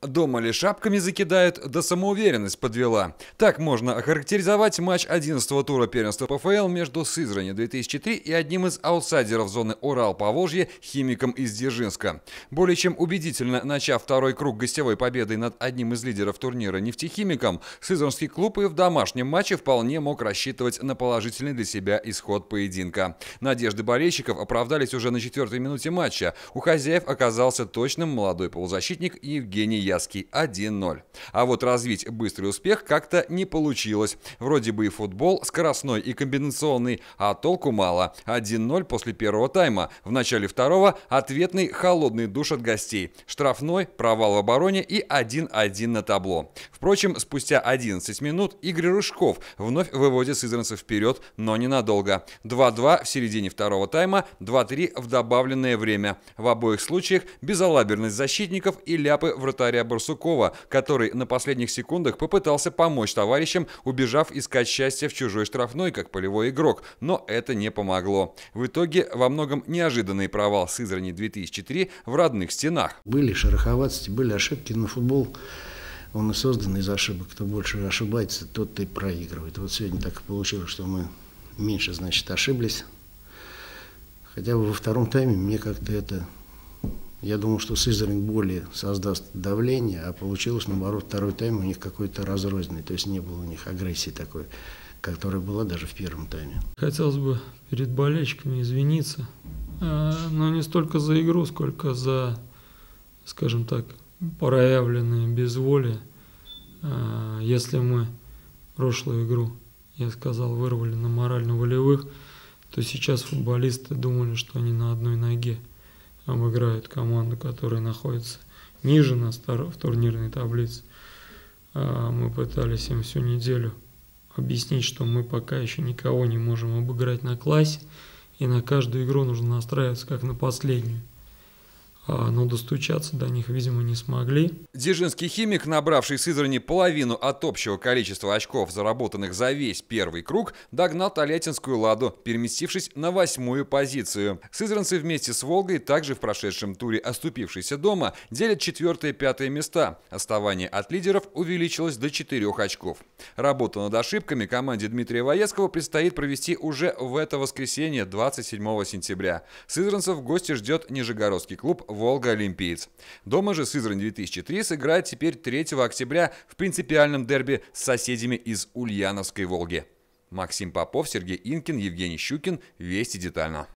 Думали, шапками закидает, да самоуверенность подвела. Так можно охарактеризовать матч 11-го тура первенства ПФЛ между Сызрани 2003 и одним из аутсайдеров зоны Урал-Поволжье химиком из Дзержинска. Более чем убедительно начав второй круг гостевой победой над одним из лидеров турнира нефтехимиком, Сызранский клуб и в домашнем матче вполне мог рассчитывать на положительный для себя исход поединка. Надежды болельщиков оправдались уже на четвертой минуте матча. У хозяев оказался точным молодой полузащитник Евгений Свияский 1-0. А вот развить быстрый успех как-то не получилось. Вроде бы и футбол скоростной и комбинационный, а толку мало. 1-0 после первого тайма. В начале второго ответный холодный душ от гостей. Штрафной, провал в обороне и 1-1 на табло. Впрочем, спустя 11 минут Игорь Рыжков вновь выводит сызранцев вперед, но ненадолго. 2-2 в середине второго тайма, 2-3 в добавленное время. В обоих случаях безалаберность защитников и ляпы вратаря Виталия Барсукова, который на последних секундах попытался помочь товарищам, убежав искать счастье в чужой штрафной, как полевой игрок, но это не помогло. В итоге во многом неожиданный провал Сызрани 2003 в родных стенах. Были шероховатости, были ошибки, но футбол он и создан из ошибок. Кто больше ошибается, тот и проигрывает. Вот сегодня так и получилось, что мы меньше, значит, ошиблись. Хотя бы во втором тайме мне как-то это я думал, что Сызрань более создаст давление, а получилось, наоборот, второй тайм у них какой-то разрозненный, то есть не было у них агрессии такой, которая была даже в первом тайме. Хотелось бы перед болельщиками извиниться, э, но не столько за игру, сколько за, скажем так, проявленное безволие. Э, если мы прошлую игру, я сказал, вырвали на морально-волевых, то сейчас футболисты думали, что они на одной ноге – там играют команды, которые находятся ниже нас в турнирной таблице. А, мы пытались им всю неделю объяснить, что мы пока еще никого не можем обыграть на классе, и на каждую игру нужно настраиваться как на последнюю. А, но достучаться до них, видимо, не смогли. Дзержинский химик, набравший Сызрани половину от общего количества очков, заработанных за весь первый круг, догнал Толятинскую «Ладу», переместившись на восьмую позицию. Сызранцы вместе с «Волгой», также в прошедшем туре оступившейся дома, делят четвертое и пятое места. Оставание от лидеров увеличилось до четырех очков. Работу над ошибками команде Дмитрия Воецкого предстоит провести уже в это воскресенье, 27 сентября. Сызранцев в гости ждет Нижегородский клуб «Волга Олимпиец». Дома же Сызрань 2003 сыграет теперь 3 октября в принципиальном дерби с соседями из Ульяновской «Волги». Максим Попов, Сергей Инкин, Евгений Щукин. Вести детально.